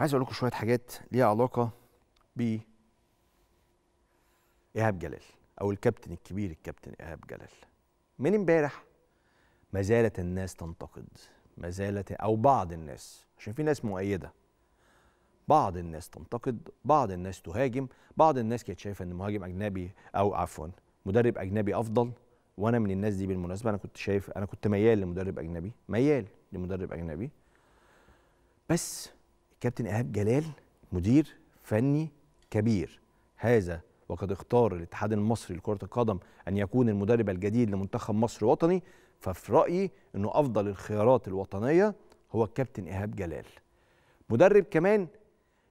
عايز اقول لكم شويه حاجات ليها علاقه ب ايهاب جلال او الكابتن الكبير الكابتن ايهاب جلال من امبارح ما زالت الناس تنتقد ما زالت او بعض الناس عشان في ناس مؤيده بعض الناس تنتقد بعض الناس تهاجم بعض الناس كانت شايفه ان مهاجم اجنبي او عفوا مدرب اجنبي افضل وانا من الناس دي بالمناسبه انا كنت شايف انا كنت ميال لمدرب اجنبي ميال لمدرب اجنبي بس كابتن ايهاب جلال مدير فني كبير هذا وقد اختار الاتحاد المصري لكرة القدم أن يكون المدرب الجديد لمنتخب مصر الوطني ففي رأيي أنه أفضل الخيارات الوطنية هو الكابتن إيهاب جلال مدرب كمان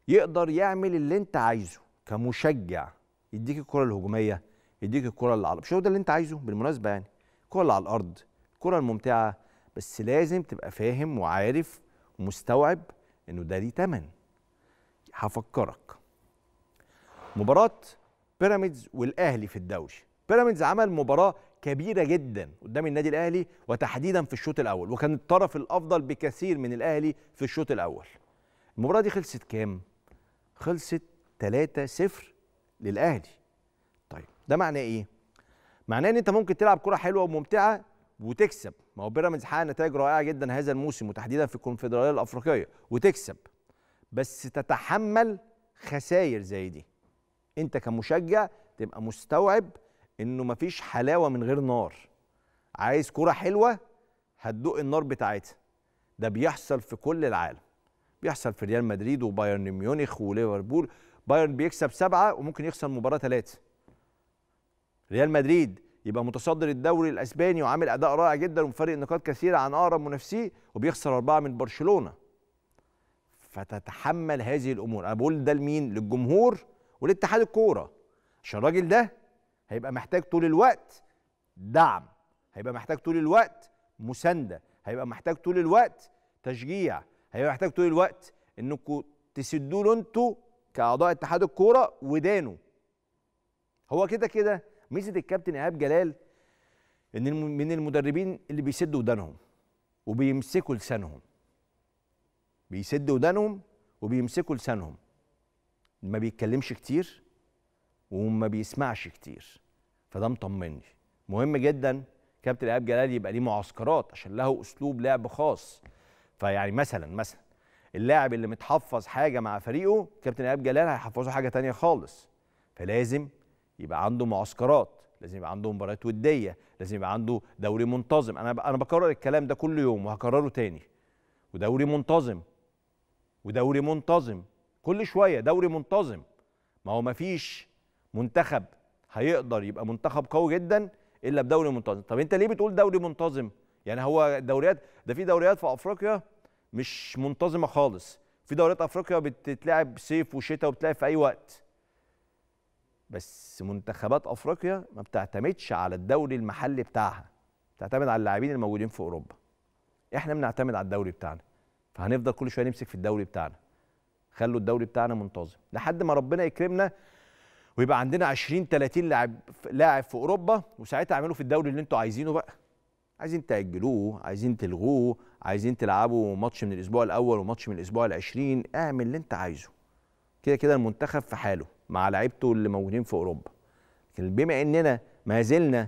يقدر يعمل اللي أنت عايزه كمشجع يديك الكرة الهجومية يديك الكرة اللي على مش هو ده اللي أنت عايزه بالمناسبة يعني الكرة اللي على الأرض الكرة الممتعة بس لازم تبقى فاهم وعارف ومستوعب انه ده ليه تمن هفكرك مباراه بيراميدز والاهلي في الدوري بيراميدز عمل مباراه كبيره جدا قدام النادي الاهلي وتحديدا في الشوط الاول وكان الطرف الافضل بكثير من الاهلي في الشوط الاول المباراه دي خلصت كام خلصت 3-0 للاهلي طيب ده معناه ايه معناه ان انت ممكن تلعب كره حلوه وممتعه وتكسب ما هو بيراميدز حقق نتائج رائعه جدا هذا الموسم وتحديدا في الكونفدراليه الافريقيه وتكسب بس تتحمل خسائر زي دي انت كمشجع تبقى مستوعب انه مفيش حلاوه من غير نار عايز كره حلوه هتدوق النار بتاعتها ده بيحصل في كل العالم بيحصل في ريال مدريد وبايرن ميونخ وليفربول بايرن بيكسب سبعه وممكن يخسر مباراه ثلاثه ريال مدريد يبقى متصدر الدوري الاسباني وعامل اداء رائع جدا وفارق نقاط كثيره عن اقرب منافسيه وبيخسر اربعه من برشلونه فتتحمل هذه الامور انا بقول ده لمين للجمهور ولاتحاد الكوره عشان الراجل ده هيبقى محتاج طول الوقت دعم هيبقى محتاج طول الوقت مسانده هيبقى محتاج طول الوقت تشجيع هيبقى محتاج طول الوقت انكم تسدوا له انتوا كاعضاء اتحاد الكوره ودانه هو كده كده ميزه الكابتن ايهاب جلال ان من المدربين اللي بيسدوا ودانهم وبيمسكوا لسانهم بيسدوا ودانهم وبيمسكوا لسانهم ما بيتكلمش كتير وما بيسمعش كتير فده مطمني مهم جدا كابتن ايهاب جلال يبقى ليه معسكرات عشان له اسلوب لعب خاص فيعني مثلا مثلا اللاعب اللي متحفظ حاجه مع فريقه كابتن ايهاب جلال هيحفظه حاجه تانية خالص فلازم يبقى عنده معسكرات لازم يبقى عنده مباريات وديه لازم يبقى عنده دوري منتظم انا انا بكرر الكلام ده كل يوم وهكرره تاني ودوري منتظم ودوري منتظم كل شويه دوري منتظم ما هو ما فيش منتخب هيقدر يبقى منتخب قوي جدا الا بدوري منتظم طب انت ليه بتقول دوري منتظم يعني هو دوريات ده في دوريات في افريقيا مش منتظمه خالص في دوريات افريقيا بتتلعب صيف وشتاء وبتلعب في اي وقت بس منتخبات افريقيا ما بتعتمدش على الدوري المحلي بتاعها بتعتمد على اللاعبين الموجودين في اوروبا احنا بنعتمد على الدوري بتاعنا فهنفضل كل شويه نمسك في الدوري بتاعنا خلوا الدوري بتاعنا منتظم لحد ما ربنا يكرمنا ويبقى عندنا 20 30 لاعب لاعب في اوروبا وساعتها اعملوا في الدوري اللي انتوا عايزينه بقى عايزين تاجلوه عايزين تلغوه عايزين تلعبوا ماتش من الاسبوع الاول وماتش من الاسبوع ال20 اعمل اللي انت عايزه كده كده المنتخب في حاله مع لعيبته اللي موجودين في اوروبا لكن بما اننا ما زلنا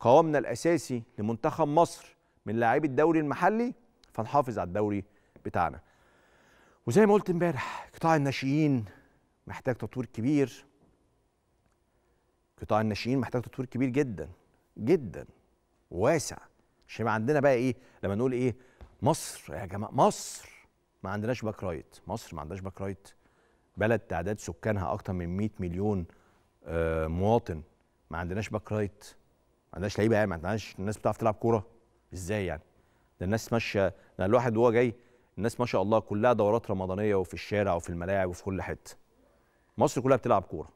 قوامنا الاساسي لمنتخب مصر من لاعبي الدوري المحلي فنحافظ على الدوري بتاعنا وزي ما قلت امبارح قطاع الناشئين محتاج تطوير كبير قطاع الناشئين محتاج تطوير كبير جدا جدا واسع مش هيبقى عندنا بقى ايه لما نقول ايه مصر يا جماعه مصر ما عندناش باك رايت مصر ما عندناش باك رايت بلد تعداد سكانها اكتر من 100 مليون آه، مواطن ما عندناش باك رايت ما عندناش لعيبه يعني ما عندناش الناس بتعرف تلعب كوره ازاي يعني ده الناس ماشيه ده الواحد وهو جاي الناس ما شاء الله كلها دورات رمضانيه وفي الشارع وفي الملاعب وفي كل حته مصر كلها بتلعب كوره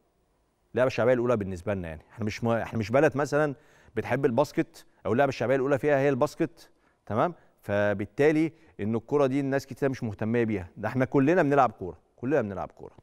اللعبه الشعبيه الاولى بالنسبه لنا يعني احنا مش م... احنا مش بلد مثلا بتحب الباسكت او اللعبه الشعبيه الاولى فيها هي الباسكت تمام فبالتالي ان الكوره دي الناس كتير مش مهتمه بيها ده احنا كلنا بنلعب كوره كلنا بنلعب كوره